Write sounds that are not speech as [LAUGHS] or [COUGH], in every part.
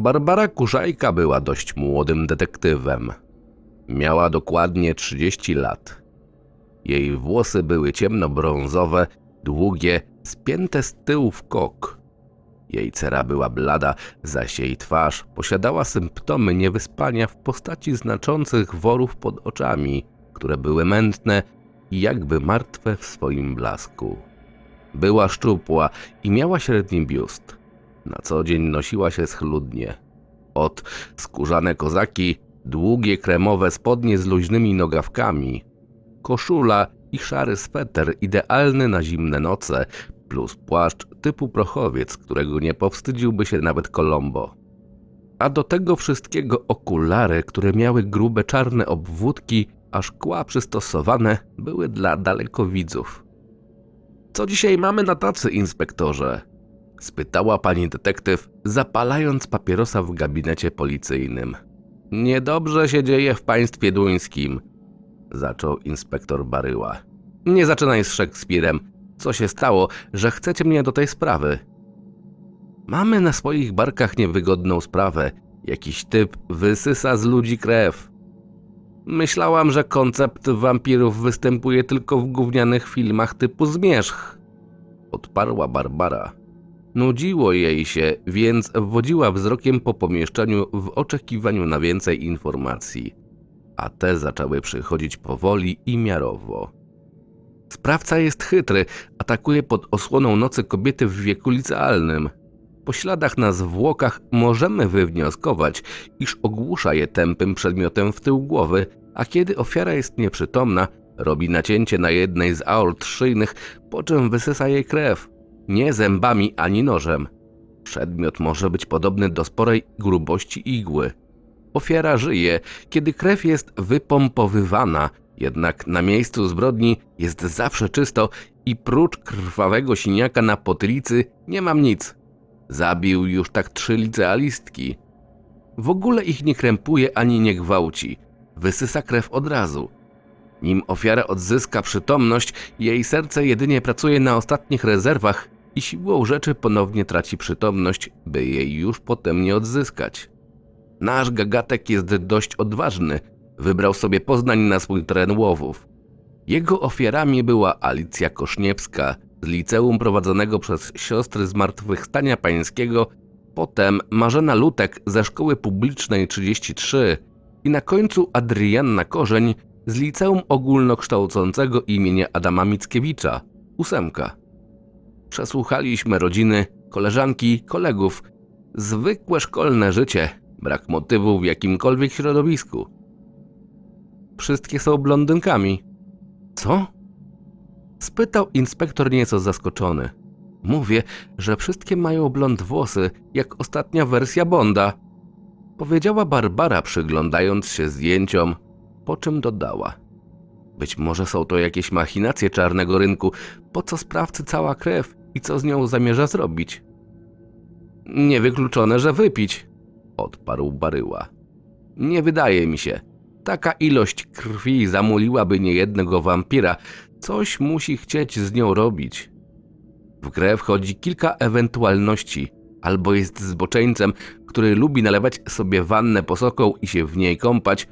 Barbara Kurzajka była dość młodym detektywem. Miała dokładnie 30 lat. Jej włosy były ciemnobrązowe, długie, spięte z tyłu w kok. Jej cera była blada, zaś jej twarz posiadała symptomy niewyspania w postaci znaczących worów pod oczami, które były mętne i jakby martwe w swoim blasku. Była szczupła i miała średni biust. Na co dzień nosiła się schludnie. Od skórzane kozaki, długie kremowe spodnie z luźnymi nogawkami, koszula i szary sweter idealny na zimne noce, plus płaszcz typu prochowiec, którego nie powstydziłby się nawet Kolombo. A do tego wszystkiego okulary, które miały grube czarne obwódki, a szkła przystosowane były dla dalekowidzów. Co dzisiaj mamy na tacy, inspektorze? spytała pani detektyw, zapalając papierosa w gabinecie policyjnym. Niedobrze się dzieje w państwie duńskim, zaczął inspektor Baryła. Nie zaczynaj z Szekspirem. Co się stało, że chcecie mnie do tej sprawy? Mamy na swoich barkach niewygodną sprawę. Jakiś typ wysysa z ludzi krew. Myślałam, że koncept wampirów występuje tylko w gównianych filmach typu Zmierzch. Odparła Barbara. Nudziło jej się, więc wodziła wzrokiem po pomieszczeniu w oczekiwaniu na więcej informacji, a te zaczęły przychodzić powoli i miarowo. Sprawca jest chytry, atakuje pod osłoną nocy kobiety w wieku licealnym. Po śladach na zwłokach możemy wywnioskować, iż ogłusza je tępym przedmiotem w tył głowy, a kiedy ofiara jest nieprzytomna, robi nacięcie na jednej z aort szyjnych, po czym wysysa jej krew nie zębami ani nożem. Przedmiot może być podobny do sporej grubości igły. Ofiara żyje, kiedy krew jest wypompowywana, jednak na miejscu zbrodni jest zawsze czysto i prócz krwawego siniaka na potylicy nie mam nic. Zabił już tak trzy licealistki. W ogóle ich nie krępuje ani nie gwałci. Wysysa krew od razu. Nim ofiara odzyska przytomność, jej serce jedynie pracuje na ostatnich rezerwach i siłą rzeczy ponownie traci przytomność, by jej już potem nie odzyskać. Nasz gagatek jest dość odważny, wybrał sobie Poznań na swój teren łowów. Jego ofiarami była Alicja Koszniewska z liceum prowadzonego przez siostry Zmartwychwstania Pańskiego, potem Marzena Lutek ze Szkoły Publicznej 33 i na końcu Adrianna Korzeń z liceum ogólnokształcącego imienia Adama Mickiewicza, ósemka. Przesłuchaliśmy rodziny, koleżanki, kolegów. Zwykłe szkolne życie, brak motywu w jakimkolwiek środowisku. Wszystkie są blondynkami. Co? Spytał inspektor nieco zaskoczony. Mówię, że wszystkie mają blond włosy, jak ostatnia wersja Bonda. Powiedziała Barbara, przyglądając się zdjęciom, po czym dodała. Być może są to jakieś machinacje czarnego rynku, po co sprawcy cała krew, i co z nią zamierza zrobić? Niewykluczone, że wypić, odparł Baryła. Nie wydaje mi się. Taka ilość krwi zamuliłaby niejednego wampira. Coś musi chcieć z nią robić. W grę wchodzi kilka ewentualności. Albo jest zboczeńcem, który lubi nalewać sobie wannę posoką i się w niej kąpać.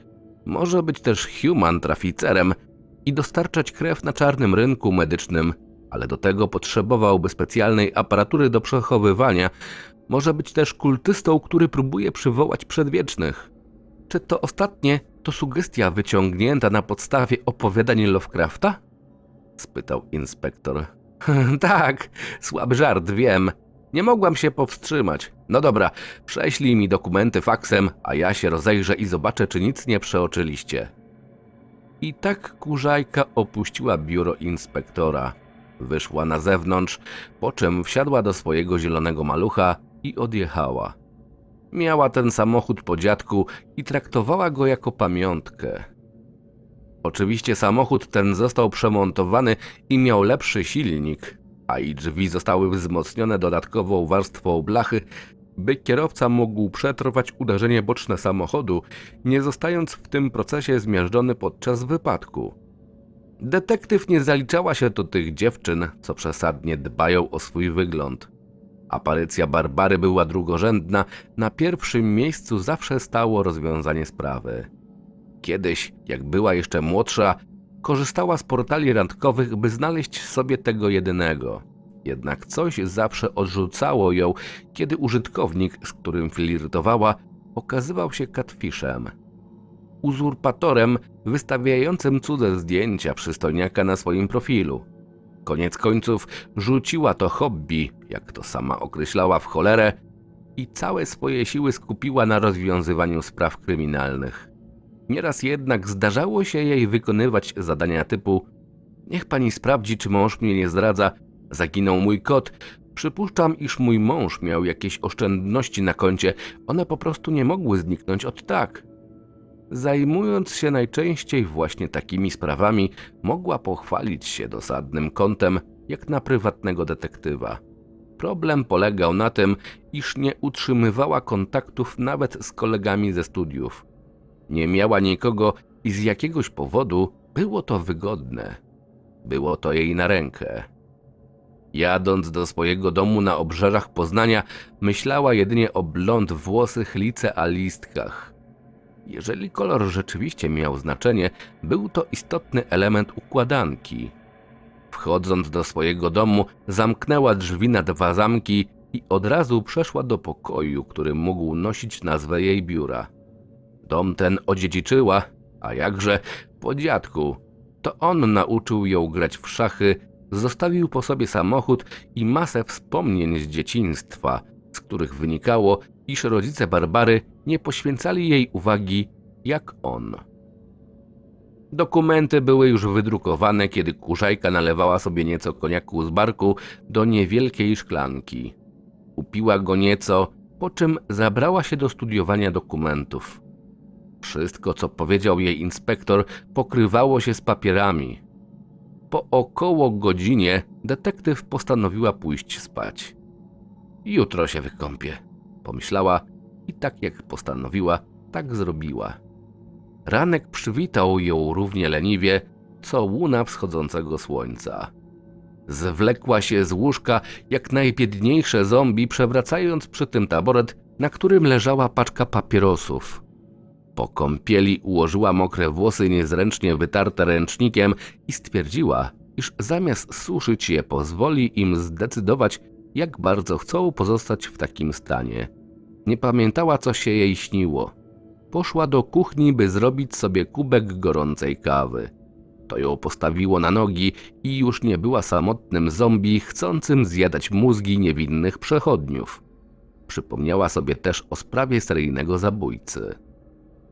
Może być też human traficerem i dostarczać krew na czarnym rynku medycznym – ale do tego potrzebowałby specjalnej aparatury do przechowywania. Może być też kultystą, który próbuje przywołać przedwiecznych. Czy to ostatnie to sugestia wyciągnięta na podstawie opowiadań Lovecrafta? spytał inspektor. [LAUGHS] tak, słaby żart, wiem. Nie mogłam się powstrzymać. No dobra, prześlij mi dokumenty faksem, a ja się rozejrzę i zobaczę, czy nic nie przeoczyliście. I tak kurzajka opuściła biuro inspektora. Wyszła na zewnątrz, po czym wsiadła do swojego zielonego malucha i odjechała. Miała ten samochód po dziadku i traktowała go jako pamiątkę. Oczywiście samochód ten został przemontowany i miał lepszy silnik, a i drzwi zostały wzmocnione dodatkową warstwą blachy, by kierowca mógł przetrwać uderzenie boczne samochodu, nie zostając w tym procesie zmiażdżony podczas wypadku. Detektyw nie zaliczała się do tych dziewczyn, co przesadnie dbają o swój wygląd. Aparycja Barbary była drugorzędna, na pierwszym miejscu zawsze stało rozwiązanie sprawy. Kiedyś, jak była jeszcze młodsza, korzystała z portali randkowych, by znaleźć sobie tego jedynego. Jednak coś zawsze odrzucało ją, kiedy użytkownik, z którym flirtowała, okazywał się katfiszem uzurpatorem wystawiającym cudze zdjęcia przystojniaka na swoim profilu. Koniec końców rzuciła to hobby, jak to sama określała w cholerę, i całe swoje siły skupiła na rozwiązywaniu spraw kryminalnych. Nieraz jednak zdarzało się jej wykonywać zadania typu Niech pani sprawdzi, czy mąż mnie nie zdradza, zaginął mój kot, przypuszczam, iż mój mąż miał jakieś oszczędności na koncie, one po prostu nie mogły zniknąć od tak. Zajmując się najczęściej właśnie takimi sprawami, mogła pochwalić się dosadnym kątem, jak na prywatnego detektywa. Problem polegał na tym, iż nie utrzymywała kontaktów nawet z kolegami ze studiów. Nie miała nikogo i z jakiegoś powodu było to wygodne. Było to jej na rękę. Jadąc do swojego domu na obrzeżach Poznania, myślała jedynie o blond włosych lice a listkach. Jeżeli kolor rzeczywiście miał znaczenie, był to istotny element układanki. Wchodząc do swojego domu, zamknęła drzwi na dwa zamki i od razu przeszła do pokoju, który mógł nosić nazwę jej biura. Dom ten odziedziczyła, a jakże po dziadku. To on nauczył ją grać w szachy, zostawił po sobie samochód i masę wspomnień z dzieciństwa, z których wynikało, iż rodzice Barbary nie poświęcali jej uwagi jak on. Dokumenty były już wydrukowane, kiedy kurzajka nalewała sobie nieco koniaku z barku do niewielkiej szklanki. Upiła go nieco, po czym zabrała się do studiowania dokumentów. Wszystko, co powiedział jej inspektor, pokrywało się z papierami. Po około godzinie detektyw postanowiła pójść spać. Jutro się wykąpię, pomyślała i tak jak postanowiła, tak zrobiła. Ranek przywitał ją równie leniwie, co łuna wschodzącego słońca. Zwlekła się z łóżka jak najbiedniejsze zombie, przewracając przy tym taboret, na którym leżała paczka papierosów. Po kąpieli ułożyła mokre włosy niezręcznie wytarte ręcznikiem i stwierdziła, iż zamiast suszyć je pozwoli im zdecydować, jak bardzo chcą pozostać w takim stanie – nie pamiętała, co się jej śniło. Poszła do kuchni, by zrobić sobie kubek gorącej kawy. To ją postawiło na nogi i już nie była samotnym zombie chcącym zjadać mózgi niewinnych przechodniów. Przypomniała sobie też o sprawie seryjnego zabójcy.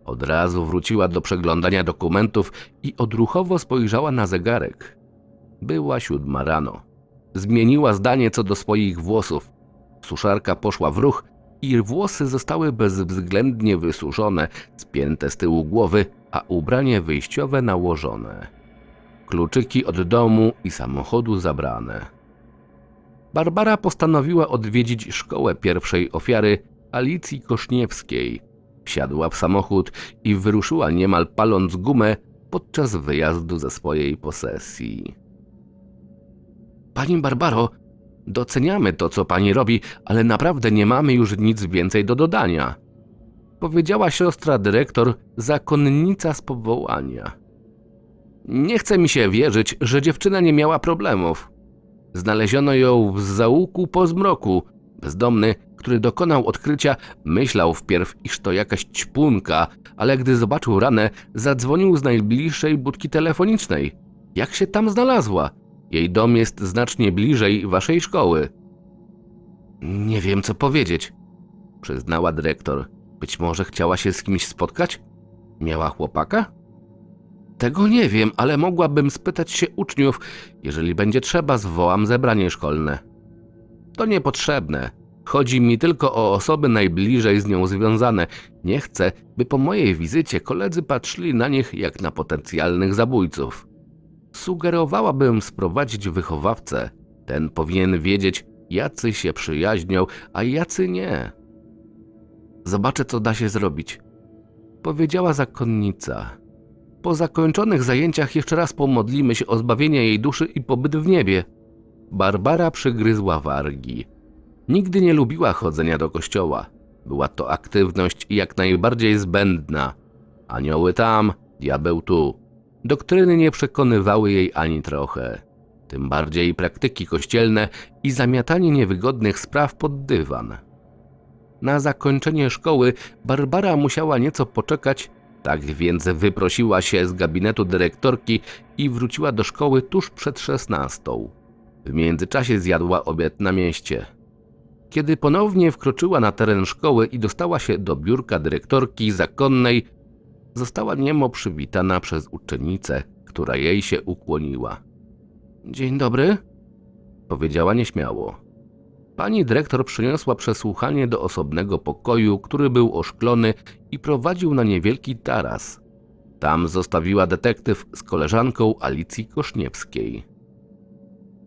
Od razu wróciła do przeglądania dokumentów i odruchowo spojrzała na zegarek. Była siódma rano. Zmieniła zdanie co do swoich włosów. Suszarka poszła w ruch i włosy zostały bezwzględnie wysuszone, spięte z tyłu głowy, a ubranie wyjściowe nałożone. Kluczyki od domu i samochodu zabrane. Barbara postanowiła odwiedzić szkołę pierwszej ofiary, Alicji Koszniewskiej. Wsiadła w samochód i wyruszyła niemal paląc gumę podczas wyjazdu ze swojej posesji. Pani Barbaro, Doceniamy to, co pani robi, ale naprawdę nie mamy już nic więcej do dodania. Powiedziała siostra dyrektor, zakonnica z powołania. Nie chce mi się wierzyć, że dziewczyna nie miała problemów. Znaleziono ją w zaułku po zmroku. Bezdomny, który dokonał odkrycia, myślał wpierw, iż to jakaś ćpunka, ale gdy zobaczył ranę, zadzwonił z najbliższej budki telefonicznej. Jak się tam znalazła? Jej dom jest znacznie bliżej waszej szkoły. Nie wiem, co powiedzieć, przyznała dyrektor. Być może chciała się z kimś spotkać? Miała chłopaka? Tego nie wiem, ale mogłabym spytać się uczniów. Jeżeli będzie trzeba, zwołam zebranie szkolne. To niepotrzebne. Chodzi mi tylko o osoby najbliżej z nią związane. Nie chcę, by po mojej wizycie koledzy patrzyli na nich jak na potencjalnych zabójców. Sugerowałabym sprowadzić wychowawcę. Ten powinien wiedzieć, jacy się przyjaźnią, a jacy nie. Zobaczę, co da się zrobić. Powiedziała zakonnica. Po zakończonych zajęciach jeszcze raz pomodlimy się o zbawienie jej duszy i pobyt w niebie. Barbara przygryzła wargi. Nigdy nie lubiła chodzenia do kościoła. Była to aktywność jak najbardziej zbędna. Anioły tam, diabeł tu. Doktryny nie przekonywały jej ani trochę. Tym bardziej praktyki kościelne i zamiatanie niewygodnych spraw pod dywan. Na zakończenie szkoły Barbara musiała nieco poczekać, tak więc wyprosiła się z gabinetu dyrektorki i wróciła do szkoły tuż przed szesnastą. W międzyczasie zjadła obiad na mieście. Kiedy ponownie wkroczyła na teren szkoły i dostała się do biurka dyrektorki zakonnej, została niemo przywitana przez uczennicę, która jej się ukłoniła. Dzień dobry, powiedziała nieśmiało. Pani dyrektor przyniosła przesłuchanie do osobnego pokoju, który był oszklony i prowadził na niewielki taras. Tam zostawiła detektyw z koleżanką Alicji Koszniewskiej.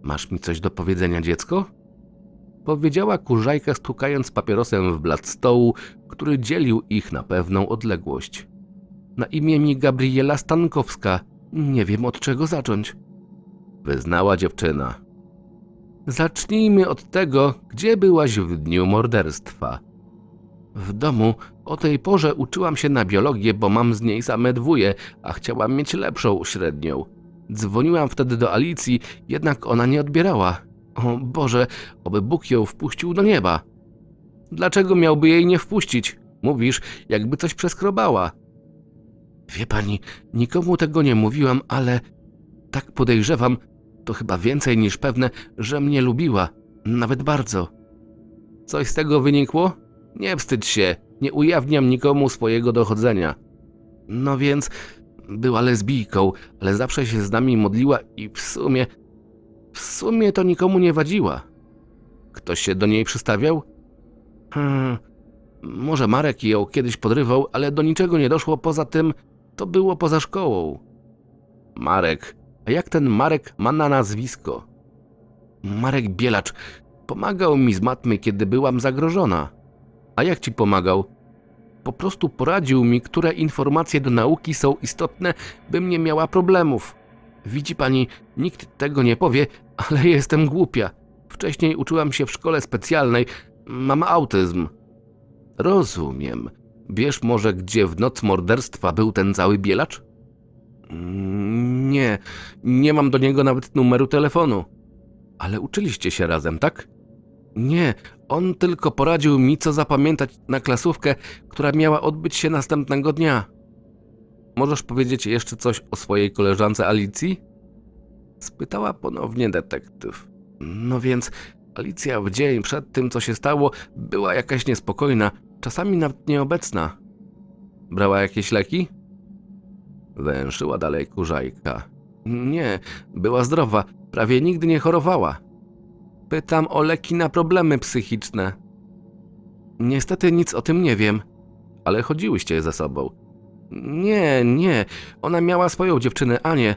Masz mi coś do powiedzenia, dziecko? Powiedziała kurzajka stukając papierosem w blat stołu, który dzielił ich na pewną odległość. Na imię mi Gabriela Stankowska. Nie wiem od czego zacząć. Wyznała dziewczyna. Zacznijmy od tego, gdzie byłaś w dniu morderstwa. W domu o tej porze uczyłam się na biologię, bo mam z niej same dwóje, a chciałam mieć lepszą średnią. Dzwoniłam wtedy do Alicji, jednak ona nie odbierała. O Boże, oby Bóg ją wpuścił do nieba. Dlaczego miałby jej nie wpuścić? Mówisz, jakby coś przeskrobała. Wie pani, nikomu tego nie mówiłam, ale tak podejrzewam, to chyba więcej niż pewne, że mnie lubiła, nawet bardzo. Coś z tego wynikło? Nie wstydź się, nie ujawniam nikomu swojego dochodzenia. No więc była lesbijką, ale zawsze się z nami modliła i w sumie. w sumie to nikomu nie wadziła. Ktoś się do niej przystawiał? Hmm, może Marek ją kiedyś podrywał, ale do niczego nie doszło poza tym, to było poza szkołą. Marek. A jak ten Marek ma na nazwisko? Marek Bielacz. Pomagał mi z matmy, kiedy byłam zagrożona. A jak ci pomagał? Po prostu poradził mi, które informacje do nauki są istotne, bym nie miała problemów. Widzi pani, nikt tego nie powie, ale [LAUGHS] jestem głupia. Wcześniej uczyłam się w szkole specjalnej. Mam autyzm. Rozumiem. Wiesz może, gdzie w noc morderstwa był ten cały bielacz? Nie, nie mam do niego nawet numeru telefonu. Ale uczyliście się razem, tak? Nie, on tylko poradził mi, co zapamiętać na klasówkę, która miała odbyć się następnego dnia. Możesz powiedzieć jeszcze coś o swojej koleżance Alicji? Spytała ponownie detektyw. No więc, Alicja w dzień przed tym, co się stało, była jakaś niespokojna, czasami nawet nieobecna. Brała jakieś leki? Węszyła dalej kurzajka. Nie, była zdrowa, prawie nigdy nie chorowała. Pytam o leki na problemy psychiczne. Niestety nic o tym nie wiem. Ale chodziłyście ze sobą. Nie, nie, ona miała swoją dziewczynę Anię.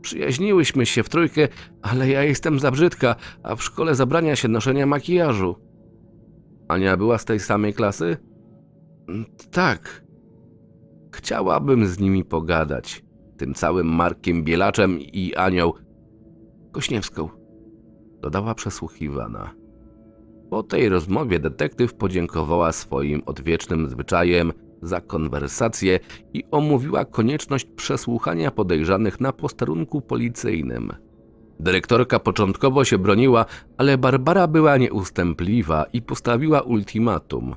Przyjaźniłyśmy się w trójkę, ale ja jestem za brzydka, a w szkole zabrania się noszenia makijażu. Ania była z tej samej klasy? Mm, tak. Chciałabym z nimi pogadać. Tym całym Markiem Bielaczem i Anią Kośniewską. Dodała przesłuchiwana. Po tej rozmowie detektyw podziękowała swoim odwiecznym zwyczajem za konwersację i omówiła konieczność przesłuchania podejrzanych na posterunku policyjnym. Dyrektorka początkowo się broniła, ale Barbara była nieustępliwa i postawiła ultimatum.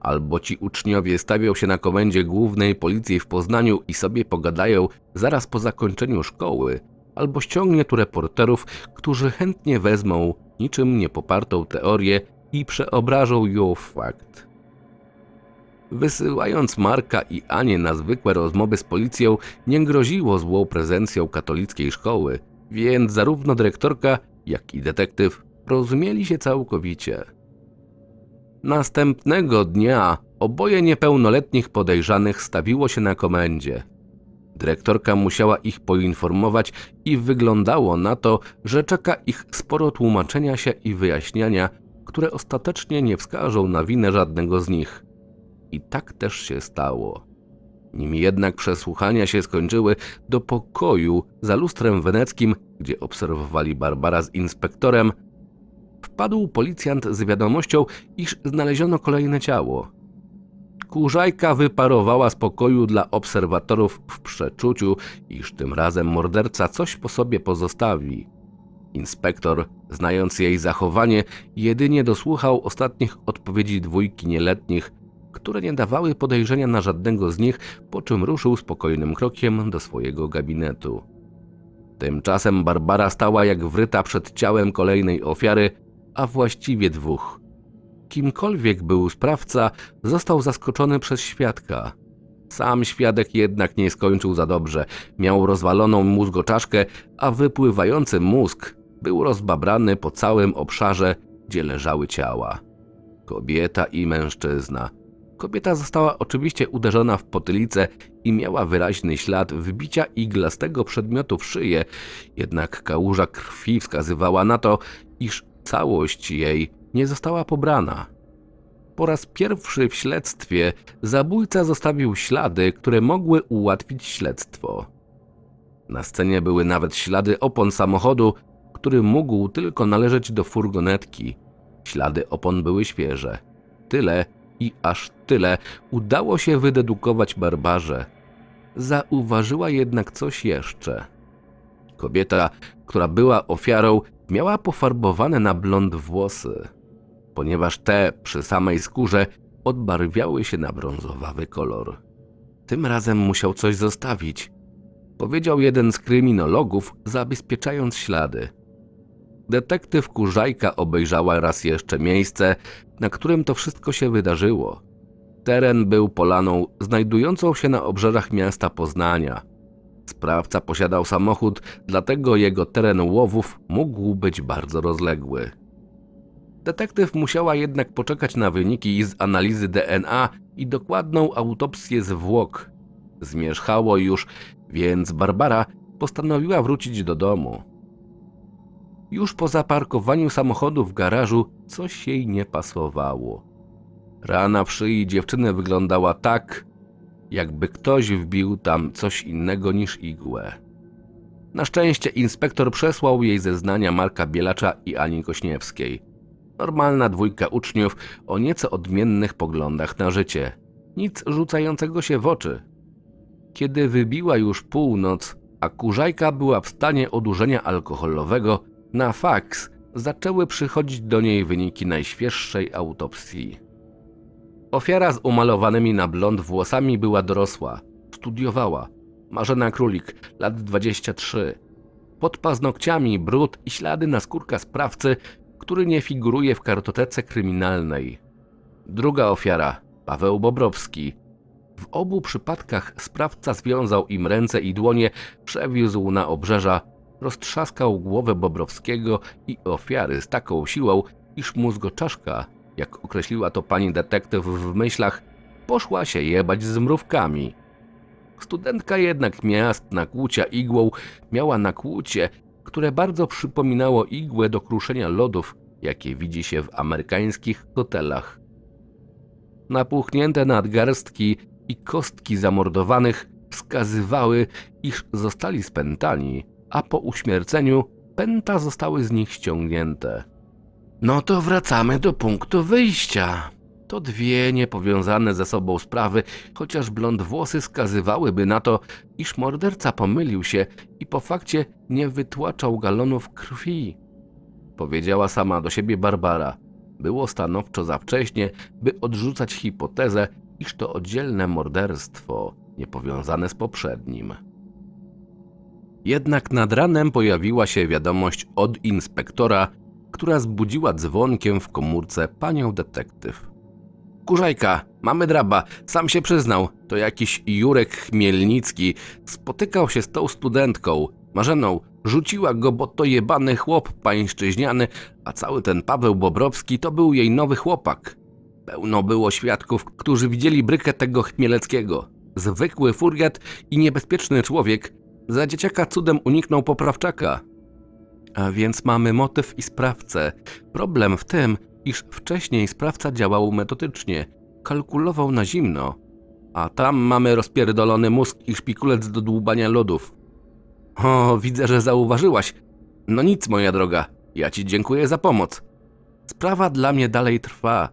Albo ci uczniowie stawią się na komendzie głównej policji w Poznaniu i sobie pogadają zaraz po zakończeniu szkoły, albo ściągnie tu reporterów, którzy chętnie wezmą niczym niepopartą teorię i przeobrażą ją w fakt. Wysyłając Marka i Anię na zwykłe rozmowy z policją nie groziło złą prezencją katolickiej szkoły, więc zarówno dyrektorka, jak i detektyw rozumieli się całkowicie. Następnego dnia oboje niepełnoletnich podejrzanych stawiło się na komendzie. Dyrektorka musiała ich poinformować i wyglądało na to, że czeka ich sporo tłumaczenia się i wyjaśniania, które ostatecznie nie wskażą na winę żadnego z nich. I tak też się stało. Nim jednak przesłuchania się skończyły, do pokoju za lustrem weneckim, gdzie obserwowali Barbara z inspektorem, wpadł policjant z wiadomością, iż znaleziono kolejne ciało. Kurzajka wyparowała z pokoju dla obserwatorów w przeczuciu, iż tym razem morderca coś po sobie pozostawi. Inspektor, znając jej zachowanie, jedynie dosłuchał ostatnich odpowiedzi dwójki nieletnich, które nie dawały podejrzenia na żadnego z nich, po czym ruszył spokojnym krokiem do swojego gabinetu. Tymczasem Barbara stała jak wryta przed ciałem kolejnej ofiary, a właściwie dwóch. Kimkolwiek był sprawca, został zaskoczony przez świadka. Sam świadek jednak nie skończył za dobrze. Miał rozwaloną mózgoczaszkę, a wypływający mózg był rozbabrany po całym obszarze, gdzie leżały ciała. Kobieta i mężczyzna – Kobieta została oczywiście uderzona w potylicę i miała wyraźny ślad wbicia iglastego przedmiotu w szyję, jednak kałuża krwi wskazywała na to, iż całość jej nie została pobrana. Po raz pierwszy w śledztwie zabójca zostawił ślady, które mogły ułatwić śledztwo. Na scenie były nawet ślady opon samochodu, który mógł tylko należeć do furgonetki. Ślady opon były świeże. Tyle, i aż tyle udało się wydedukować barbarze. Zauważyła jednak coś jeszcze. Kobieta, która była ofiarą, miała pofarbowane na blond włosy, ponieważ te przy samej skórze odbarwiały się na brązowawy kolor. Tym razem musiał coś zostawić. Powiedział jeden z kryminologów, zabezpieczając ślady – Detektyw Kurzajka obejrzała raz jeszcze miejsce, na którym to wszystko się wydarzyło. Teren był polaną znajdującą się na obrzeżach miasta Poznania. Sprawca posiadał samochód, dlatego jego teren łowów mógł być bardzo rozległy. Detektyw musiała jednak poczekać na wyniki z analizy DNA i dokładną autopsję zwłok. Zmierzchało już, więc Barbara postanowiła wrócić do domu. Już po zaparkowaniu samochodu w garażu coś jej nie pasowało. Rana w szyi dziewczyny wyglądała tak, jakby ktoś wbił tam coś innego niż igłę. Na szczęście inspektor przesłał jej zeznania Marka Bielacza i Ani Kośniewskiej. Normalna dwójka uczniów o nieco odmiennych poglądach na życie. Nic rzucającego się w oczy. Kiedy wybiła już północ, a kurzajka była w stanie odurzenia alkoholowego, na faks zaczęły przychodzić do niej wyniki najświeższej autopsji. Ofiara z umalowanymi na blond włosami była dorosła, studiowała. Marzena Królik, lat 23. Pod paznokciami brud i ślady na skórka sprawcy, który nie figuruje w kartotece kryminalnej. Druga ofiara, Paweł Bobrowski. W obu przypadkach sprawca związał im ręce i dłonie, przewiózł na obrzeża, roztrzaskał głowę Bobrowskiego i ofiary z taką siłą, iż mózgoczaszka, jak określiła to pani detektyw w myślach, poszła się jebać z mrówkami. Studentka jednak miast nakłucia igłą miała nakłucie, które bardzo przypominało igłę do kruszenia lodów, jakie widzi się w amerykańskich hotelach. Napuchnięte nadgarstki i kostki zamordowanych wskazywały, iż zostali spętani a po uśmierceniu pęta zostały z nich ściągnięte. No to wracamy do punktu wyjścia. To dwie niepowiązane ze sobą sprawy, chociaż blond włosy skazywałyby na to, iż morderca pomylił się i po fakcie nie wytłaczał galonów krwi. Powiedziała sama do siebie Barbara. Było stanowczo za wcześnie, by odrzucać hipotezę, iż to oddzielne morderstwo, niepowiązane z poprzednim. Jednak nad ranem pojawiła się wiadomość od inspektora, która zbudziła dzwonkiem w komórce panią detektyw. Kurzajka, mamy draba, sam się przyznał, to jakiś Jurek Chmielnicki. Spotykał się z tą studentką, Marzeną, rzuciła go, bo to jebany chłop pańszczyźniany, a cały ten Paweł Bobrowski to był jej nowy chłopak. Pełno było świadków, którzy widzieli brykę tego Chmieleckiego. Zwykły furgat i niebezpieczny człowiek, za dzieciaka cudem uniknął poprawczaka. A więc mamy motyw i sprawcę. Problem w tym, iż wcześniej sprawca działał metodycznie, kalkulował na zimno. A tam mamy rozpierdolony mózg i szpikulec do dłubania lodów. O, widzę, że zauważyłaś. No nic, moja droga. Ja ci dziękuję za pomoc. Sprawa dla mnie dalej trwa.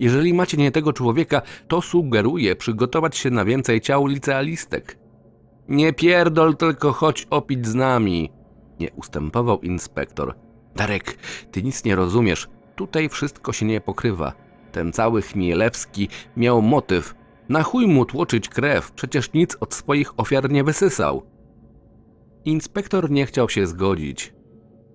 Jeżeli macie nie tego człowieka, to sugeruję przygotować się na więcej ciał licealistek. Nie pierdol, tylko chodź opić z nami. Nie ustępował inspektor. Darek, ty nic nie rozumiesz. Tutaj wszystko się nie pokrywa. Ten cały Chmielewski miał motyw. Na chuj mu tłoczyć krew, przecież nic od swoich ofiar nie wysysał. Inspektor nie chciał się zgodzić.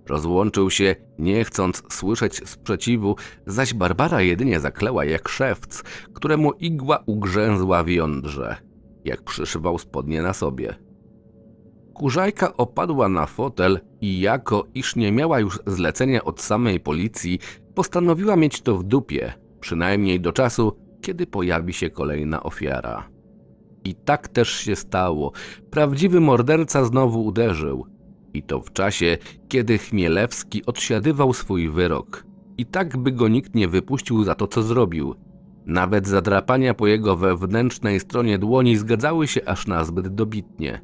Rozłączył się, nie chcąc słyszeć sprzeciwu, zaś Barbara jedynie zakleła jak szewc, któremu igła ugrzęzła w jądrze jak przyszywał spodnie na sobie. Kurzajka opadła na fotel i jako iż nie miała już zlecenia od samej policji, postanowiła mieć to w dupie, przynajmniej do czasu, kiedy pojawi się kolejna ofiara. I tak też się stało. Prawdziwy morderca znowu uderzył. I to w czasie, kiedy Chmielewski odsiadywał swój wyrok. I tak by go nikt nie wypuścił za to, co zrobił – nawet zadrapania po jego wewnętrznej stronie dłoni zgadzały się aż nazbyt dobitnie.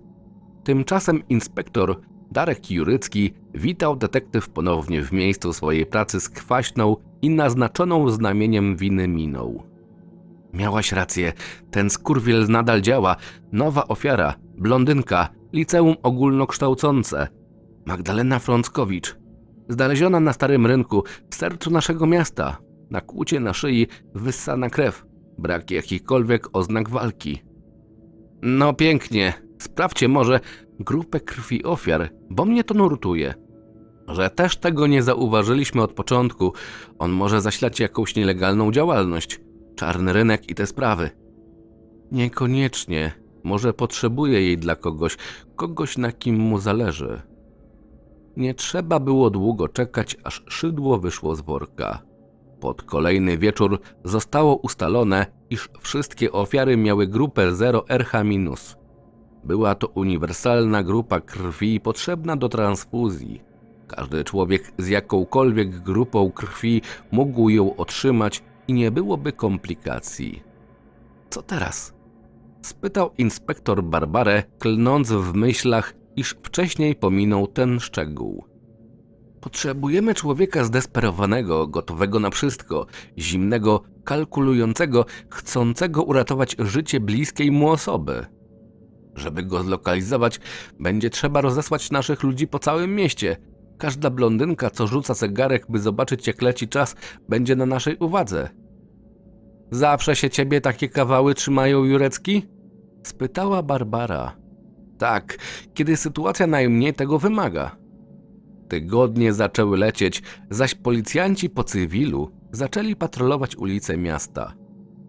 Tymczasem inspektor Darek Jurycki witał detektyw ponownie w miejscu swojej pracy z kwaśną i naznaczoną znamieniem winy miną. Miałaś rację, ten skurwiel nadal działa. Nowa ofiara, blondynka, liceum ogólnokształcące. Magdalena Frąckowicz. Znaleziona na Starym Rynku, w sercu naszego miasta. Na kłucie na szyi wyssana krew. Brak jakichkolwiek oznak walki. No pięknie. Sprawdźcie może grupę krwi ofiar, bo mnie to nurtuje. Że też tego nie zauważyliśmy od początku. On może zaślać jakąś nielegalną działalność. Czarny rynek i te sprawy. Niekoniecznie. Może potrzebuje jej dla kogoś, kogoś na kim mu zależy. Nie trzeba było długo czekać, aż szydło wyszło z worka. Pod kolejny wieczór zostało ustalone, iż wszystkie ofiary miały grupę 0RH-. Była to uniwersalna grupa krwi potrzebna do transfuzji. Każdy człowiek z jakąkolwiek grupą krwi mógł ją otrzymać i nie byłoby komplikacji. Co teraz? Spytał inspektor Barbarę, klnąc w myślach, iż wcześniej pominął ten szczegół. Potrzebujemy człowieka zdesperowanego, gotowego na wszystko, zimnego, kalkulującego, chcącego uratować życie bliskiej mu osoby. Żeby go zlokalizować, będzie trzeba rozesłać naszych ludzi po całym mieście. Każda blondynka, co rzuca zegarek, by zobaczyć jak leci czas, będzie na naszej uwadze. Zawsze się ciebie takie kawały trzymają, Jurecki? Spytała Barbara. Tak, kiedy sytuacja najmniej tego wymaga tygodnie zaczęły lecieć, zaś policjanci po cywilu zaczęli patrolować ulice miasta.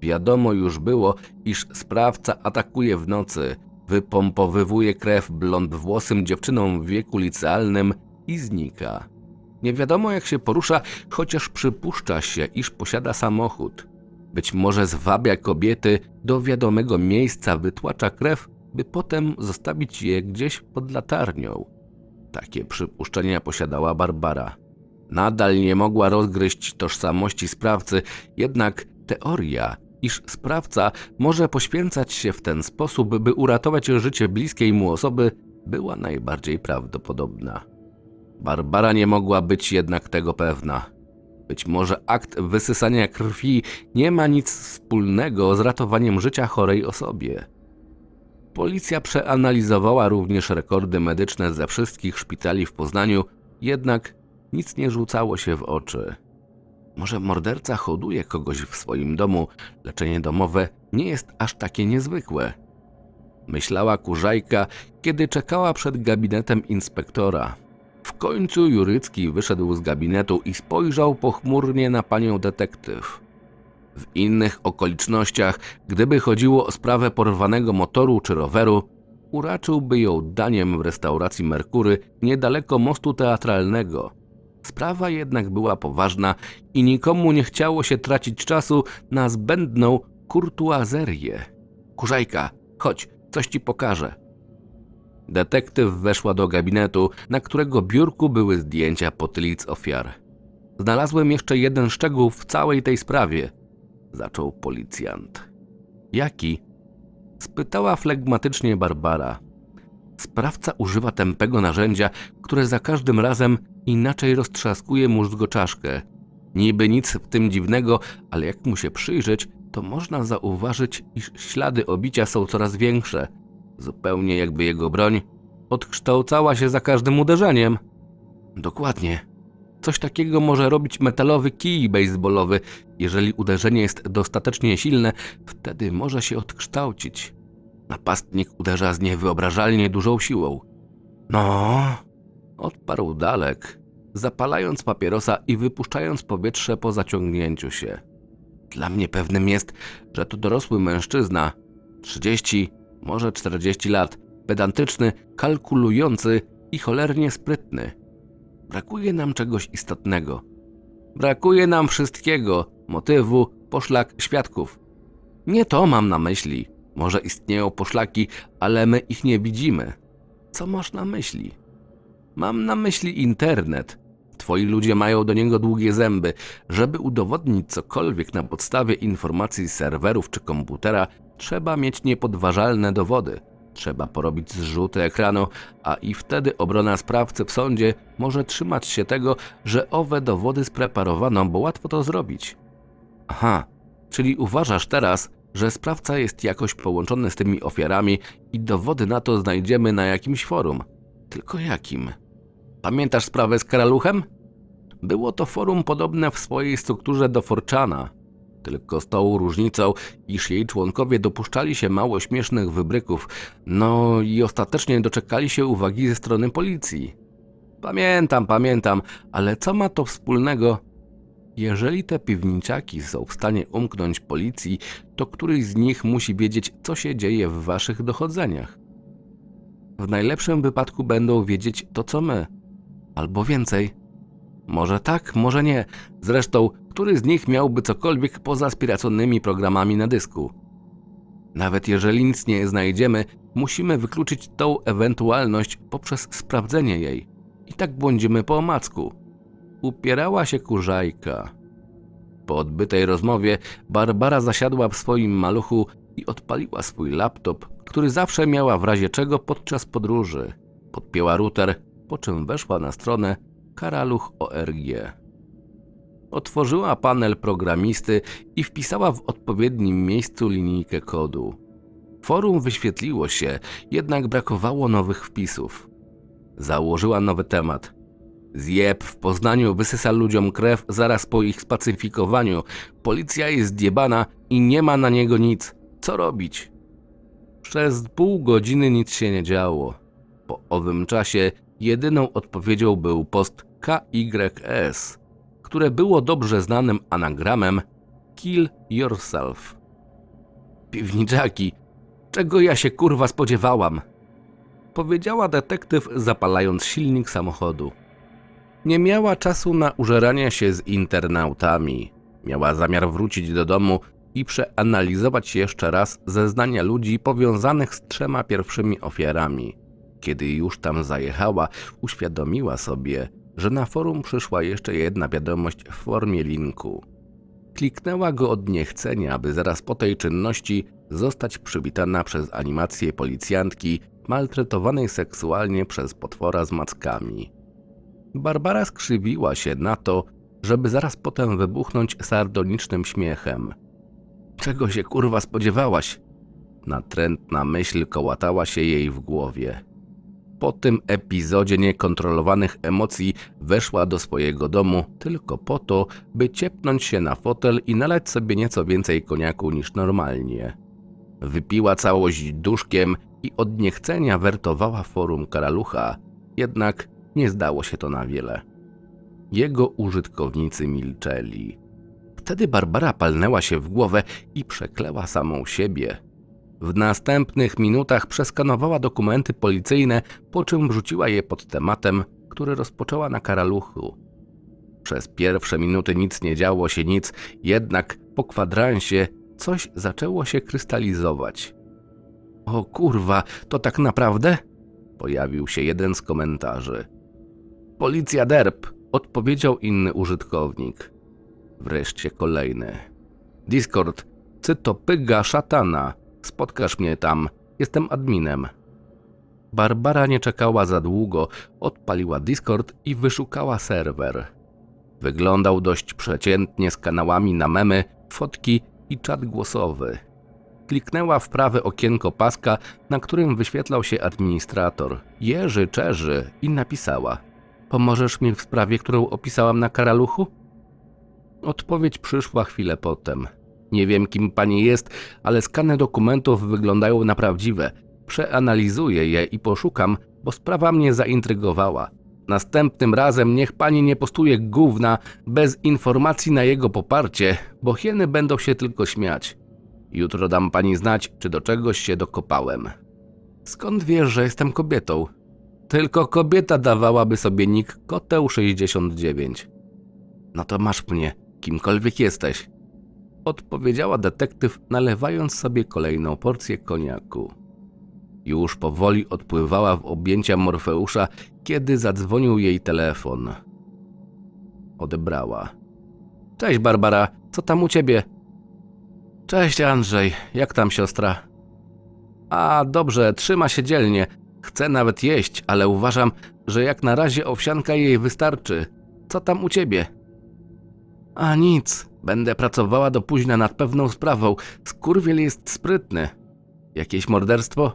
Wiadomo już było, iż sprawca atakuje w nocy, wypompowywuje krew blond włosym dziewczynom w wieku licealnym i znika. Nie wiadomo jak się porusza, chociaż przypuszcza się, iż posiada samochód. Być może zwabia kobiety do wiadomego miejsca, wytłacza krew, by potem zostawić je gdzieś pod latarnią. Takie przypuszczenia posiadała Barbara. Nadal nie mogła rozgryźć tożsamości sprawcy, jednak teoria, iż sprawca może poświęcać się w ten sposób, by uratować życie bliskiej mu osoby, była najbardziej prawdopodobna. Barbara nie mogła być jednak tego pewna. Być może akt wysysania krwi nie ma nic wspólnego z ratowaniem życia chorej osobie. Policja przeanalizowała również rekordy medyczne ze wszystkich szpitali w Poznaniu, jednak nic nie rzucało się w oczy. Może morderca hoduje kogoś w swoim domu, leczenie domowe nie jest aż takie niezwykłe. Myślała kurzajka, kiedy czekała przed gabinetem inspektora. W końcu Jurycki wyszedł z gabinetu i spojrzał pochmurnie na panią detektyw. W innych okolicznościach, gdyby chodziło o sprawę porwanego motoru czy roweru, uraczyłby ją daniem w restauracji Merkury niedaleko mostu teatralnego. Sprawa jednak była poważna i nikomu nie chciało się tracić czasu na zbędną kurtuazerię. Kurzajka, chodź, coś ci pokażę. Detektyw weszła do gabinetu, na którego biurku były zdjęcia potylic ofiar. Znalazłem jeszcze jeden szczegół w całej tej sprawie – zaczął policjant. Jaki? spytała flegmatycznie Barbara. Sprawca używa tępego narzędzia, które za każdym razem inaczej roztrzaskuje mózgo Niby nic w tym dziwnego, ale jak mu się przyjrzeć, to można zauważyć, iż ślady obicia są coraz większe, zupełnie jakby jego broń odkształcała się za każdym uderzeniem. Dokładnie, Coś takiego może robić metalowy kij baseballowy. Jeżeli uderzenie jest dostatecznie silne, wtedy może się odkształcić. Napastnik uderza z niewyobrażalnie dużą siłą. No, odparł Dalek, zapalając papierosa i wypuszczając powietrze po zaciągnięciu się. Dla mnie pewnym jest, że to dorosły mężczyzna, 30, może 40 lat, pedantyczny, kalkulujący i cholernie sprytny brakuje nam czegoś istotnego. Brakuje nam wszystkiego motywu, poszlak, świadków. Nie to mam na myśli. Może istnieją poszlaki, ale my ich nie widzimy. Co masz na myśli? Mam na myśli internet. Twoi ludzie mają do niego długie zęby. Żeby udowodnić cokolwiek na podstawie informacji serwerów czy komputera, trzeba mieć niepodważalne dowody. Trzeba porobić zrzuty ekranu, a i wtedy obrona sprawcy w sądzie może trzymać się tego, że owe dowody spreparowano, bo łatwo to zrobić. Aha, czyli uważasz teraz, że sprawca jest jakoś połączony z tymi ofiarami i dowody na to znajdziemy na jakimś forum. Tylko jakim? Pamiętasz sprawę z Karaluchem? Było to forum podobne w swojej strukturze do Forczana, tylko z tą różnicą, iż jej członkowie dopuszczali się mało śmiesznych wybryków, no i ostatecznie doczekali się uwagi ze strony policji. Pamiętam, pamiętam, ale co ma to wspólnego? Jeżeli te piwniczaki są w stanie umknąć policji, to któryś z nich musi wiedzieć, co się dzieje w waszych dochodzeniach. W najlepszym wypadku będą wiedzieć to, co my, albo więcej. Może tak, może nie. Zresztą, który z nich miałby cokolwiek poza spiraconymi programami na dysku? Nawet jeżeli nic nie znajdziemy, musimy wykluczyć tą ewentualność poprzez sprawdzenie jej. I tak błądzimy po omacku. Upierała się kurzajka. Po odbytej rozmowie Barbara zasiadła w swoim maluchu i odpaliła swój laptop, który zawsze miała w razie czego podczas podróży. Podpięła router, po czym weszła na stronę Karaluch ORG. Otworzyła panel programisty i wpisała w odpowiednim miejscu linijkę kodu. Forum wyświetliło się, jednak brakowało nowych wpisów. Założyła nowy temat. Zjeb w Poznaniu wysysa ludziom krew zaraz po ich spacyfikowaniu. Policja jest diebana i nie ma na niego nic. Co robić? Przez pół godziny nic się nie działo. Po owym czasie jedyną odpowiedzią był post KYS, które było dobrze znanym anagramem Kill Yourself. Piwniczaki, czego ja się kurwa spodziewałam? Powiedziała detektyw zapalając silnik samochodu. Nie miała czasu na użeranie się z internautami. Miała zamiar wrócić do domu i przeanalizować jeszcze raz zeznania ludzi powiązanych z trzema pierwszymi ofiarami. Kiedy już tam zajechała, uświadomiła sobie, że na forum przyszła jeszcze jedna wiadomość w formie linku. Kliknęła go od niechcenia, aby zaraz po tej czynności zostać przywitana przez animację policjantki maltretowanej seksualnie przez potwora z mackami. Barbara skrzywiła się na to, żeby zaraz potem wybuchnąć sardonicznym śmiechem. Czego się kurwa spodziewałaś? Natrętna myśl kołatała się jej w głowie po tym epizodzie niekontrolowanych emocji weszła do swojego domu tylko po to, by ciepnąć się na fotel i nalać sobie nieco więcej koniaku niż normalnie. Wypiła całość duszkiem i od niechcenia wertowała forum karalucha, jednak nie zdało się to na wiele. Jego użytkownicy milczeli. Wtedy Barbara palnęła się w głowę i przekleła samą siebie – w następnych minutach przeskanowała dokumenty policyjne, po czym rzuciła je pod tematem, który rozpoczęła na karaluchu. Przez pierwsze minuty nic nie działo się nic, jednak po kwadransie coś zaczęło się krystalizować. O kurwa, to tak naprawdę? Pojawił się jeden z komentarzy. Policja derp? odpowiedział inny użytkownik. Wreszcie kolejny. Discord, cytopyga szatana, Spotkasz mnie tam. Jestem adminem. Barbara nie czekała za długo, odpaliła Discord i wyszukała serwer. Wyglądał dość przeciętnie z kanałami na memy, fotki i czat głosowy. Kliknęła w prawe okienko paska, na którym wyświetlał się administrator Jerzy Czerzy i napisała: Pomożesz mi w sprawie, którą opisałam na karaluchu? Odpowiedź przyszła chwilę potem. Nie wiem kim pani jest, ale skany dokumentów wyglądają na prawdziwe. Przeanalizuję je i poszukam, bo sprawa mnie zaintrygowała. Następnym razem niech pani nie postuje gówna bez informacji na jego poparcie, bo hieny będą się tylko śmiać. Jutro dam pani znać, czy do czegoś się dokopałem. Skąd wiesz, że jestem kobietą? Tylko kobieta dawałaby sobie nick Koteł 69. No to masz mnie, kimkolwiek jesteś odpowiedziała detektyw, nalewając sobie kolejną porcję koniaku. Już powoli odpływała w objęcia Morfeusza, kiedy zadzwonił jej telefon. Odebrała. Cześć Barbara, co tam u ciebie? Cześć Andrzej, jak tam siostra? A dobrze, trzyma się dzielnie. Chce nawet jeść, ale uważam, że jak na razie owsianka jej wystarczy. Co tam u ciebie? A nic, Będę pracowała do późna nad pewną sprawą. Skurwiel jest sprytny. Jakieś morderstwo?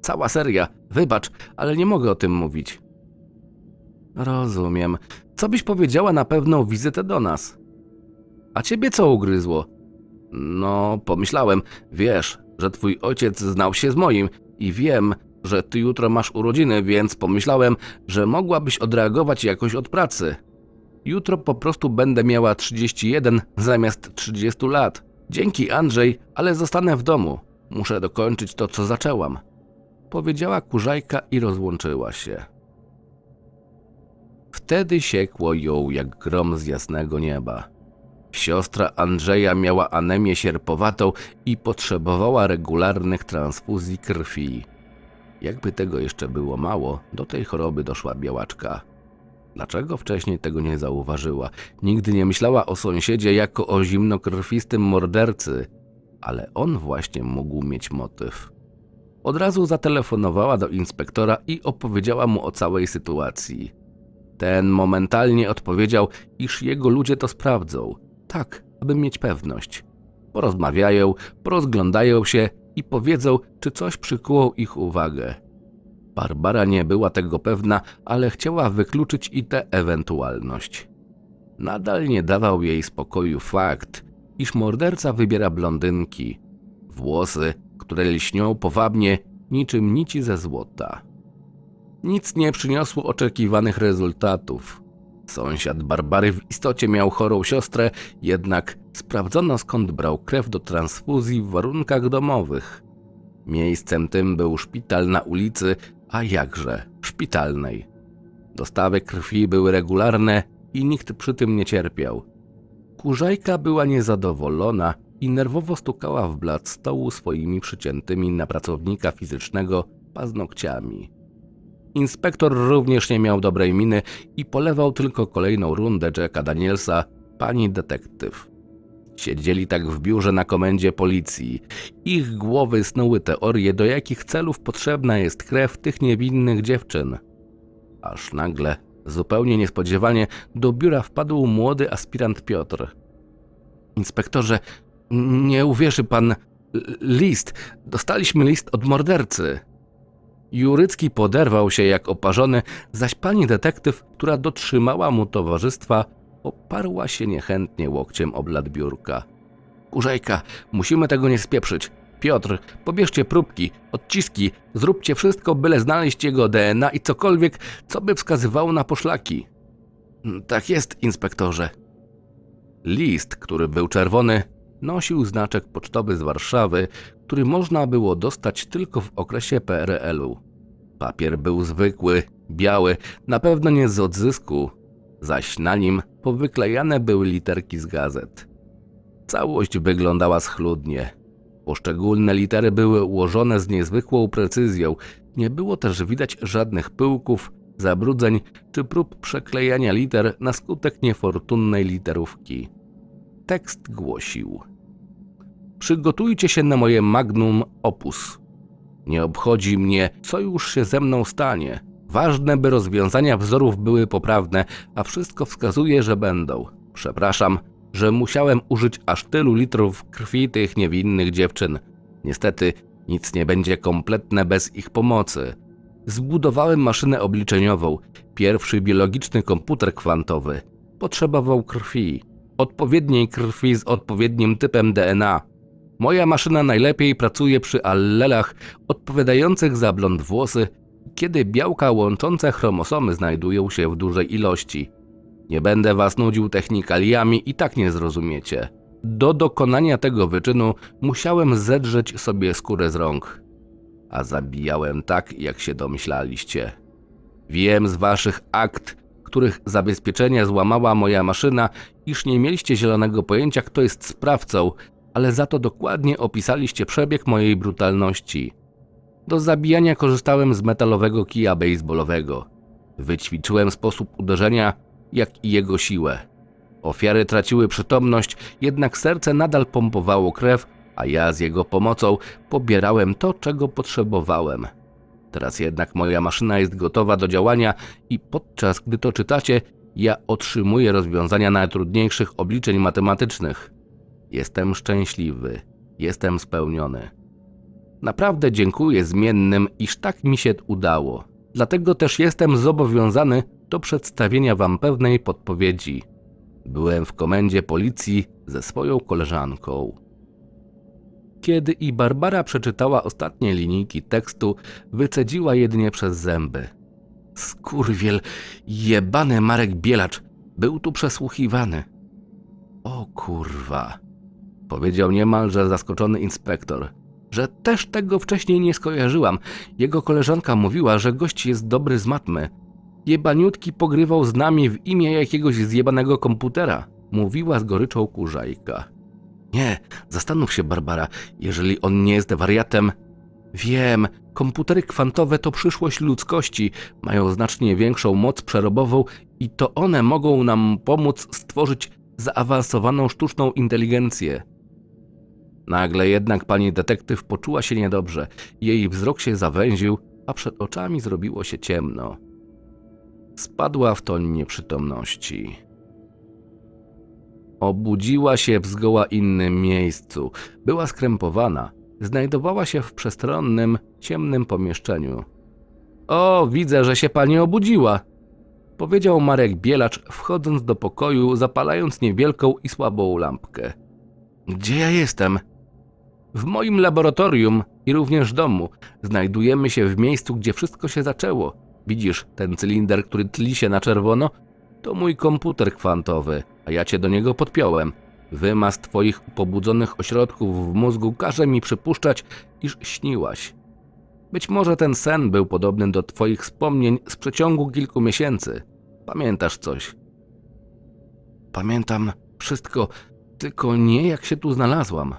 Cała seria. Wybacz, ale nie mogę o tym mówić. Rozumiem. Co byś powiedziała na pewną wizytę do nas? A ciebie co ugryzło? No, pomyślałem. Wiesz, że twój ojciec znał się z moim i wiem, że ty jutro masz urodziny, więc pomyślałem, że mogłabyś odreagować jakoś od pracy. Jutro po prostu będę miała 31 zamiast 30 lat. Dzięki Andrzej, ale zostanę w domu. Muszę dokończyć to, co zaczęłam. Powiedziała kurzajka i rozłączyła się. Wtedy siekło ją jak grom z jasnego nieba. Siostra Andrzeja miała anemię sierpowatą i potrzebowała regularnych transfuzji krwi. Jakby tego jeszcze było mało, do tej choroby doszła białaczka. Dlaczego wcześniej tego nie zauważyła? Nigdy nie myślała o sąsiedzie jako o zimnokrwistym mordercy, ale on właśnie mógł mieć motyw. Od razu zatelefonowała do inspektora i opowiedziała mu o całej sytuacji. Ten momentalnie odpowiedział, iż jego ludzie to sprawdzą, tak, aby mieć pewność. Porozmawiają, porozglądają się i powiedzą, czy coś przykuło ich uwagę. Barbara nie była tego pewna, ale chciała wykluczyć i tę ewentualność. Nadal nie dawał jej spokoju fakt, iż morderca wybiera blondynki. Włosy, które lśnią powabnie, niczym nici ze złota. Nic nie przyniosło oczekiwanych rezultatów. Sąsiad Barbary w istocie miał chorą siostrę, jednak sprawdzono skąd brał krew do transfuzji w warunkach domowych. Miejscem tym był szpital na ulicy, a jakże szpitalnej. Dostawy krwi były regularne i nikt przy tym nie cierpiał. Kurzajka była niezadowolona i nerwowo stukała w blat stołu swoimi przyciętymi na pracownika fizycznego paznokciami. Inspektor również nie miał dobrej miny i polewał tylko kolejną rundę Jacka Danielsa, pani detektyw. Siedzieli tak w biurze na komendzie policji. Ich głowy snuły teorie, do jakich celów potrzebna jest krew tych niewinnych dziewczyn. Aż nagle, zupełnie niespodziewanie, do biura wpadł młody aspirant Piotr. Inspektorze, nie uwierzy pan. List. Dostaliśmy list od mordercy. Jurycki poderwał się jak oparzony, zaś pani detektyw, która dotrzymała mu towarzystwa, Oparła się niechętnie łokciem o blat biurka. Kurzejka, musimy tego nie spieprzyć. Piotr, pobierzcie próbki, odciski, zróbcie wszystko, byle znaleźć jego DNA i cokolwiek, co by wskazywało na poszlaki. Mm, tak jest, inspektorze. List, który był czerwony, nosił znaczek pocztowy z Warszawy, który można było dostać tylko w okresie PRL-u. Papier był zwykły, biały, na pewno nie z odzysku, zaś na nim powyklejane były literki z gazet. Całość wyglądała schludnie. Poszczególne litery były ułożone z niezwykłą precyzją. Nie było też widać żadnych pyłków, zabrudzeń czy prób przeklejania liter na skutek niefortunnej literówki. Tekst głosił: Przygotujcie się na moje magnum opus. Nie obchodzi mnie, co już się ze mną stanie. Ważne, by rozwiązania wzorów były poprawne, a wszystko wskazuje, że będą. Przepraszam, że musiałem użyć aż tylu litrów krwi tych niewinnych dziewczyn. Niestety, nic nie będzie kompletne bez ich pomocy. Zbudowałem maszynę obliczeniową, pierwszy biologiczny komputer kwantowy. Potrzebował krwi, odpowiedniej krwi z odpowiednim typem DNA. Moja maszyna najlepiej pracuje przy allelach odpowiadających za blond włosy kiedy białka łączące chromosomy znajdują się w dużej ilości. Nie będę Was nudził technikaliami i tak nie zrozumiecie. Do dokonania tego wyczynu musiałem zedrzeć sobie skórę z rąk. A zabijałem tak, jak się domyślaliście. Wiem z Waszych akt, których zabezpieczenia złamała moja maszyna, iż nie mieliście zielonego pojęcia, kto jest sprawcą, ale za to dokładnie opisaliście przebieg mojej brutalności – do zabijania korzystałem z metalowego kija baseballowego. Wyćwiczyłem sposób uderzenia, jak i jego siłę. Ofiary traciły przytomność, jednak serce nadal pompowało krew, a ja z jego pomocą pobierałem to, czego potrzebowałem. Teraz jednak moja maszyna jest gotowa do działania i podczas gdy to czytacie, ja otrzymuję rozwiązania najtrudniejszych obliczeń matematycznych. Jestem szczęśliwy, jestem spełniony. Naprawdę dziękuję zmiennym, iż tak mi się udało. Dlatego też jestem zobowiązany do przedstawienia wam pewnej podpowiedzi. Byłem w komendzie policji ze swoją koleżanką. Kiedy i Barbara przeczytała ostatnie linijki tekstu, wycedziła jedynie przez zęby. Skurwiel, jebany Marek Bielacz, był tu przesłuchiwany. O kurwa, powiedział niemalże zaskoczony inspektor że też tego wcześniej nie skojarzyłam. Jego koleżanka mówiła, że gość jest dobry z matmy. Jebaniutki pogrywał z nami w imię jakiegoś zjebanego komputera, mówiła z goryczą kurzajka. Nie, zastanów się, Barbara, jeżeli on nie jest wariatem. Wiem, komputery kwantowe to przyszłość ludzkości, mają znacznie większą moc przerobową i to one mogą nam pomóc stworzyć zaawansowaną sztuczną inteligencję. Nagle jednak pani detektyw poczuła się niedobrze. Jej wzrok się zawęził, a przed oczami zrobiło się ciemno. Spadła w toń nieprzytomności. Obudziła się w zgoła innym miejscu. Była skrępowana. Znajdowała się w przestronnym, ciemnym pomieszczeniu. O, widzę, że się pani obudziła! Powiedział Marek Bielacz, wchodząc do pokoju, zapalając niewielką i słabą lampkę. Gdzie ja jestem? W moim laboratorium i również domu znajdujemy się w miejscu, gdzie wszystko się zaczęło. Widzisz ten cylinder, który tli się na czerwono? To mój komputer kwantowy, a ja cię do niego podpiąłem. Wymaz twoich pobudzonych ośrodków w mózgu każe mi przypuszczać, iż śniłaś. Być może ten sen był podobny do twoich wspomnień z przeciągu kilku miesięcy. Pamiętasz coś? Pamiętam wszystko, tylko nie jak się tu znalazłam.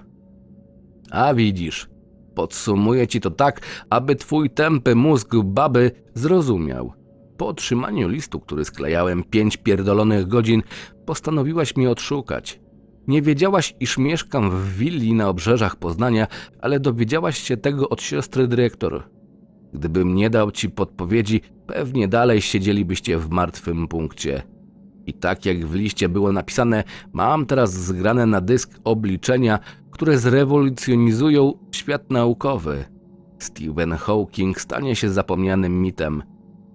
A widzisz, podsumuję ci to tak, aby twój tępy mózg baby zrozumiał. Po otrzymaniu listu, który sklejałem pięć pierdolonych godzin, postanowiłaś mnie odszukać. Nie wiedziałaś, iż mieszkam w willi na obrzeżach Poznania, ale dowiedziałaś się tego od siostry dyrektor. Gdybym nie dał ci podpowiedzi, pewnie dalej siedzielibyście w martwym punkcie. I tak jak w liście było napisane, mam teraz zgrane na dysk obliczenia, które zrewolucjonizują świat naukowy. Stephen Hawking stanie się zapomnianym mitem.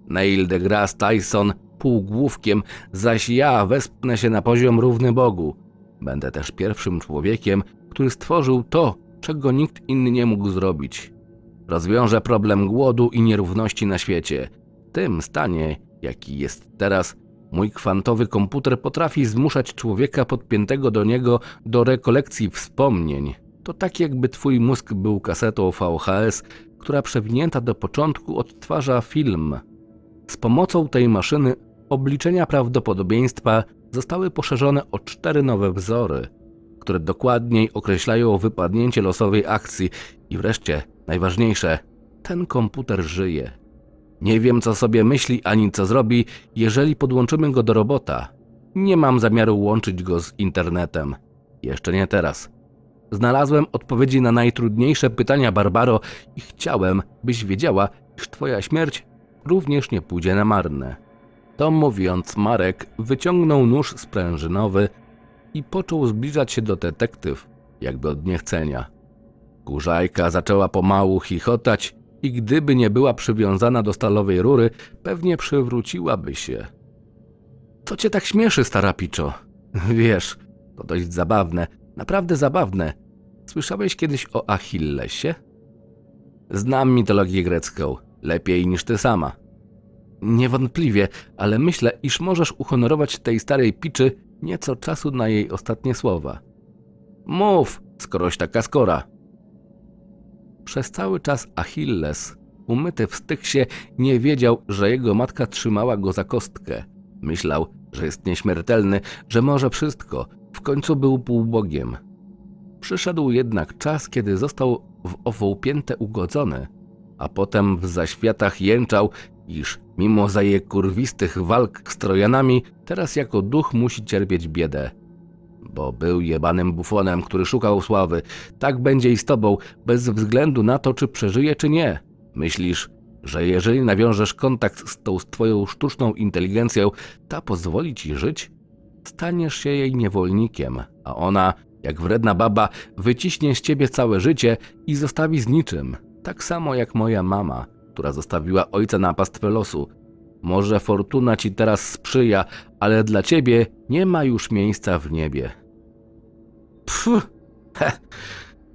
Neil deGrasse Tyson półgłówkiem, zaś ja wespnę się na poziom równy Bogu. Będę też pierwszym człowiekiem, który stworzył to, czego nikt inny nie mógł zrobić. Rozwiąże problem głodu i nierówności na świecie. Tym stanie, jaki jest teraz, Mój kwantowy komputer potrafi zmuszać człowieka podpiętego do niego do rekolekcji wspomnień. To tak jakby twój mózg był kasetą VHS, która przewinięta do początku odtwarza film. Z pomocą tej maszyny obliczenia prawdopodobieństwa zostały poszerzone o cztery nowe wzory, które dokładniej określają wypadnięcie losowej akcji i wreszcie, najważniejsze, ten komputer żyje. Nie wiem, co sobie myśli ani co zrobi, jeżeli podłączymy go do robota. Nie mam zamiaru łączyć go z internetem. Jeszcze nie teraz. Znalazłem odpowiedzi na najtrudniejsze pytania, Barbaro, i chciałem, byś wiedziała, iż twoja śmierć również nie pójdzie na marne. To mówiąc, Marek wyciągnął nóż sprężynowy i począł zbliżać się do detektyw, jakby od niechcenia. Kurzajka zaczęła pomału chichotać i gdyby nie była przywiązana do stalowej rury, pewnie przywróciłaby się. Co cię tak śmieszy, stara piczo? [LAUGHS] Wiesz, to dość zabawne, naprawdę zabawne. Słyszałeś kiedyś o Achillesie? Znam mitologię grecką, lepiej niż ty sama. Niewątpliwie, ale myślę, iż możesz uhonorować tej starej piczy nieco czasu na jej ostatnie słowa. Mów, skoroś taka skora. Przez cały czas Achilles, umyty w styksie, nie wiedział, że jego matka trzymała go za kostkę. Myślał, że jest nieśmiertelny, że może wszystko. W końcu był półbogiem. Przyszedł jednak czas, kiedy został w ową piętę ugodzony, a potem w zaświatach jęczał, iż mimo za kurwistych walk z Trojanami, teraz jako duch musi cierpieć biedę bo był jebanym bufonem, który szukał sławy. Tak będzie i z tobą, bez względu na to, czy przeżyje, czy nie. Myślisz, że jeżeli nawiążesz kontakt z tą z twoją sztuczną inteligencją, ta pozwoli ci żyć? Staniesz się jej niewolnikiem, a ona, jak wredna baba, wyciśnie z ciebie całe życie i zostawi z niczym. Tak samo jak moja mama, która zostawiła ojca na pastwę losu. Może fortuna ci teraz sprzyja, ale dla ciebie nie ma już miejsca w niebie. Pff,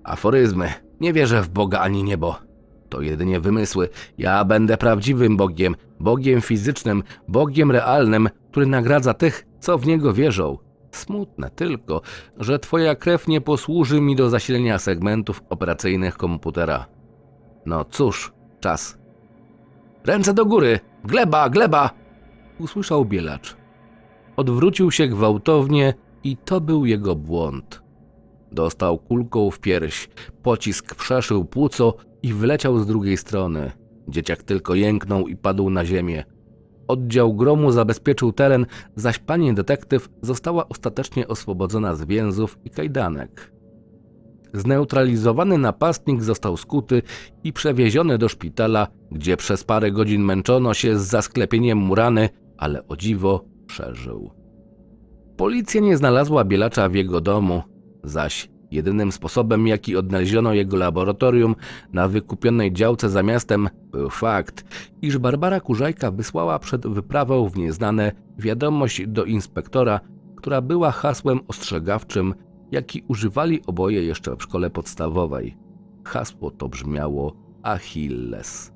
aforyzmy. Nie wierzę w Boga ani niebo. To jedynie wymysły. Ja będę prawdziwym Bogiem, Bogiem fizycznym, Bogiem realnym, który nagradza tych, co w Niego wierzą. Smutne tylko, że Twoja krew nie posłuży mi do zasilenia segmentów operacyjnych komputera. No cóż, czas. Ręce do góry! Gleba, gleba! Usłyszał bielacz. Odwrócił się gwałtownie i to był jego błąd. Dostał kulką w pierś, pocisk przeszył płuco i wyleciał z drugiej strony. Dzieciak tylko jęknął i padł na ziemię. Oddział gromu zabezpieczył teren, zaś pani detektyw została ostatecznie oswobodzona z więzów i kajdanek. Zneutralizowany napastnik został skuty i przewieziony do szpitala, gdzie przez parę godzin męczono się z zasklepieniem mu rany, ale o dziwo przeżył. Policja nie znalazła bielacza w jego domu, zaś jedynym sposobem, jaki odnaleziono jego laboratorium na wykupionej działce za miastem, był fakt, iż Barbara Kurzajka wysłała przed wyprawą w nieznane wiadomość do inspektora, która była hasłem ostrzegawczym, jaki używali oboje jeszcze w szkole podstawowej. Hasło to brzmiało Achilles.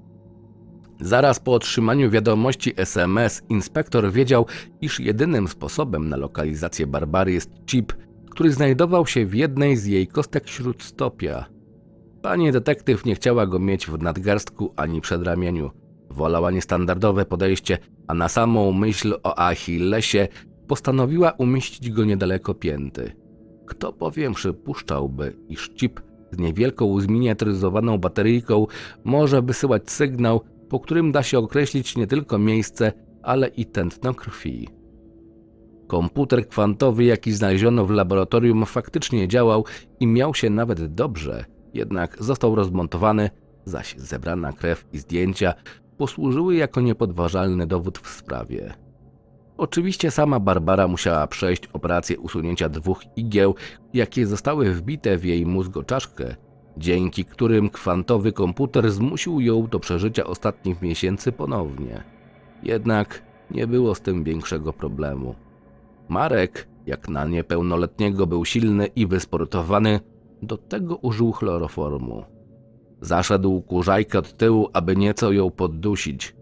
Zaraz po otrzymaniu wiadomości SMS inspektor wiedział, iż jedynym sposobem na lokalizację Barbary jest chip – który znajdował się w jednej z jej kostek śródstopia. Pani detektyw nie chciała go mieć w nadgarstku ani przed ramieniu. Wolała niestandardowe podejście, a na samą myśl o Achillesie postanowiła umieścić go niedaleko pięty. Kto bowiem przypuszczałby, iż chip z niewielką zminiaturyzowaną bateryjką może wysyłać sygnał, po którym da się określić nie tylko miejsce, ale i tętno krwi. Komputer kwantowy, jaki znaleziono w laboratorium, faktycznie działał i miał się nawet dobrze, jednak został rozmontowany, zaś zebrana krew i zdjęcia posłużyły jako niepodważalny dowód w sprawie. Oczywiście sama Barbara musiała przejść operację usunięcia dwóch igieł, jakie zostały wbite w jej mózgoczaszkę, dzięki którym kwantowy komputer zmusił ją do przeżycia ostatnich miesięcy ponownie. Jednak nie było z tym większego problemu. Marek, jak na niepełnoletniego, był silny i wysportowany, do tego użył chloroformu. Zaszedł kurzajkę od tyłu, aby nieco ją poddusić.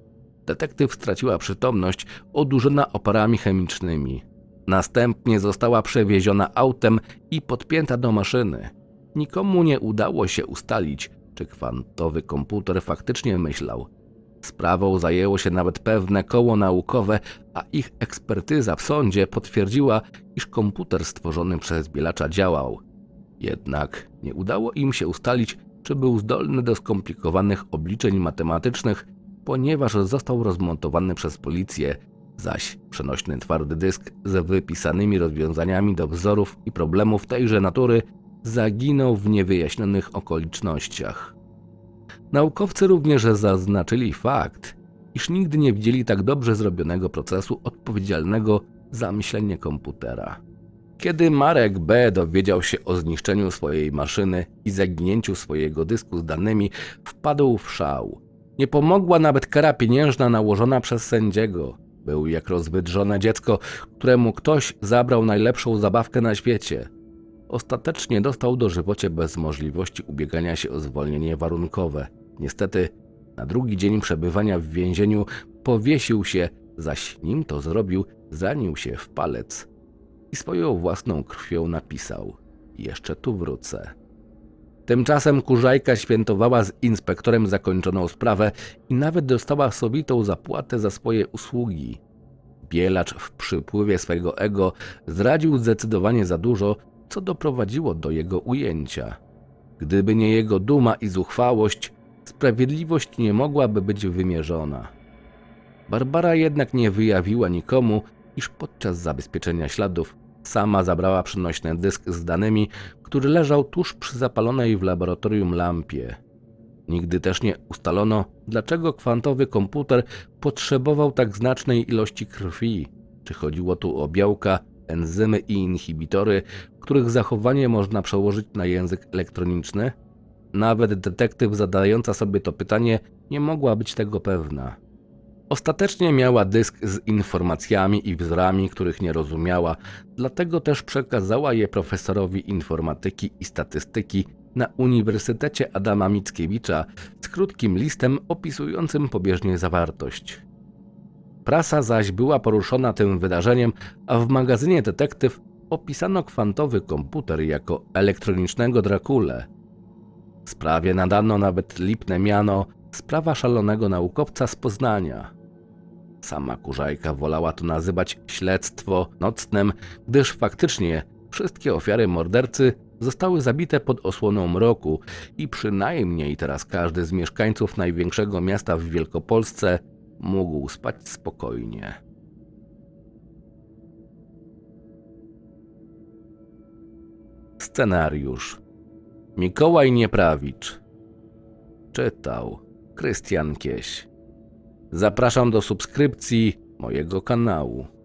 Detektyw straciła przytomność, odurzona oparami chemicznymi. Następnie została przewieziona autem i podpięta do maszyny. Nikomu nie udało się ustalić, czy kwantowy komputer faktycznie myślał – Sprawą zajęło się nawet pewne koło naukowe, a ich ekspertyza w sądzie potwierdziła, iż komputer stworzony przez Bielacza działał. Jednak nie udało im się ustalić, czy był zdolny do skomplikowanych obliczeń matematycznych, ponieważ został rozmontowany przez policję, zaś przenośny twardy dysk z wypisanymi rozwiązaniami do wzorów i problemów tejże natury zaginął w niewyjaśnionych okolicznościach. Naukowcy również zaznaczyli fakt, iż nigdy nie widzieli tak dobrze zrobionego procesu odpowiedzialnego za myślenie komputera. Kiedy Marek B. dowiedział się o zniszczeniu swojej maszyny i zaginięciu swojego dysku z danymi, wpadł w szał. Nie pomogła nawet kara pieniężna nałożona przez sędziego. Był jak rozwydrzone dziecko, któremu ktoś zabrał najlepszą zabawkę na świecie. Ostatecznie dostał dożywocie bez możliwości ubiegania się o zwolnienie warunkowe – Niestety, na drugi dzień przebywania w więzieniu powiesił się, zaś nim to zrobił, zranił się w palec i swoją własną krwią napisał: Jeszcze tu wrócę. Tymczasem kurzajka świętowała z inspektorem zakończoną sprawę i nawet dostała sobitą zapłatę za swoje usługi. Bielacz w przypływie swego ego zdradził zdecydowanie za dużo, co doprowadziło do jego ujęcia. Gdyby nie jego duma i zuchwałość, sprawiedliwość nie mogłaby być wymierzona. Barbara jednak nie wyjawiła nikomu, iż podczas zabezpieczenia śladów sama zabrała przynośny dysk z danymi, który leżał tuż przy zapalonej w laboratorium lampie. Nigdy też nie ustalono, dlaczego kwantowy komputer potrzebował tak znacznej ilości krwi, czy chodziło tu o białka, enzymy i inhibitory, których zachowanie można przełożyć na język elektroniczny? Nawet detektyw zadająca sobie to pytanie nie mogła być tego pewna. Ostatecznie miała dysk z informacjami i wzorami, których nie rozumiała, dlatego też przekazała je profesorowi informatyki i statystyki na Uniwersytecie Adama Mickiewicza z krótkim listem opisującym pobieżnie zawartość. Prasa zaś była poruszona tym wydarzeniem, a w magazynie Detektyw opisano kwantowy komputer jako elektronicznego Drakule – Sprawie nadano nawet lipne miano sprawa szalonego naukowca z Poznania. Sama kurzajka wolała to nazywać śledztwo nocnem, gdyż faktycznie wszystkie ofiary mordercy zostały zabite pod osłoną mroku i przynajmniej teraz każdy z mieszkańców największego miasta w Wielkopolsce mógł spać spokojnie. Scenariusz Mikołaj Nieprawicz. Czytał Krystian Kieś. Zapraszam do subskrypcji mojego kanału.